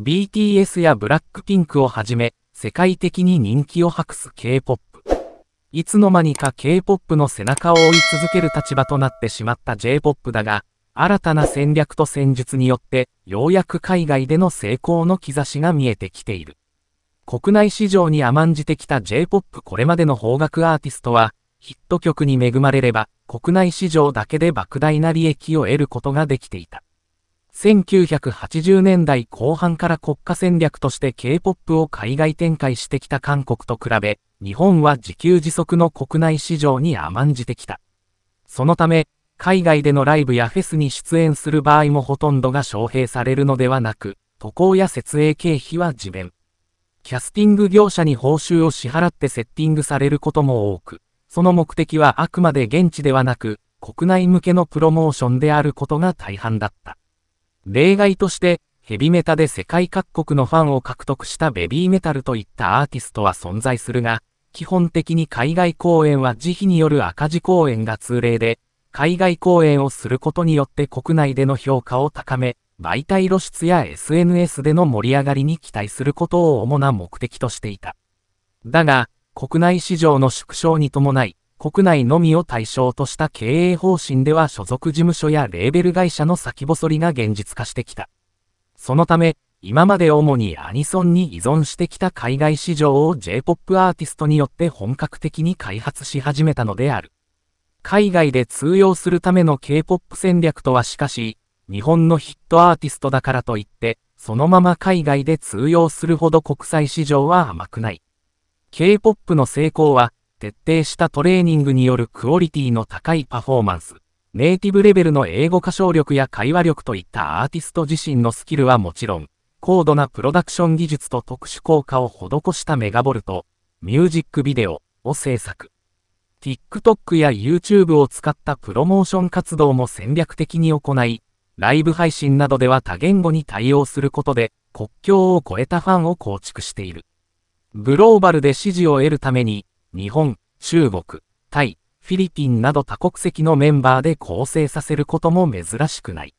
BTS やブラックピンクをはじめ、世界的に人気を博す K-POP。いつの間にか K-POP の背中を追い続ける立場となってしまった J-POP だが、新たな戦略と戦術によって、ようやく海外での成功の兆しが見えてきている。国内市場に甘んじてきた J-POP これまでの邦楽アーティストは、ヒット曲に恵まれれば、国内市場だけで莫大な利益を得ることができていた。1980年代後半から国家戦略として K-POP を海外展開してきた韓国と比べ、日本は自給自足の国内市場に甘んじてきた。そのため、海外でのライブやフェスに出演する場合もほとんどが招聘されるのではなく、渡航や設営経費は自弁。キャスティング業者に報酬を支払ってセッティングされることも多く、その目的はあくまで現地ではなく、国内向けのプロモーションであることが大半だった。例外として、ヘビメタで世界各国のファンを獲得したベビーメタルといったアーティストは存在するが、基本的に海外公演は慈悲による赤字公演が通例で、海外公演をすることによって国内での評価を高め、媒体露出や SNS での盛り上がりに期待することを主な目的としていた。だが、国内市場の縮小に伴い、国内のみを対象とした経営方針では所属事務所やレーベル会社の先細りが現実化してきた。そのため、今まで主にアニソンに依存してきた海外市場を J-POP アーティストによって本格的に開発し始めたのである。海外で通用するための K-POP 戦略とはしかし、日本のヒットアーティストだからといって、そのまま海外で通用するほど国際市場は甘くない。K-POP の成功は、徹底したトレーニングによるクオリティの高いパフォーマンス、ネイティブレベルの英語歌唱力や会話力といったアーティスト自身のスキルはもちろん、高度なプロダクション技術と特殊効果を施したメガボルト、ミュージックビデオを制作。TikTok や YouTube を使ったプロモーション活動も戦略的に行い、ライブ配信などでは多言語に対応することで、国境を越えたファンを構築している。グローバルで支持を得るために、日本、中国、タイ、フィリピンなど多国籍のメンバーで構成させることも珍しくない。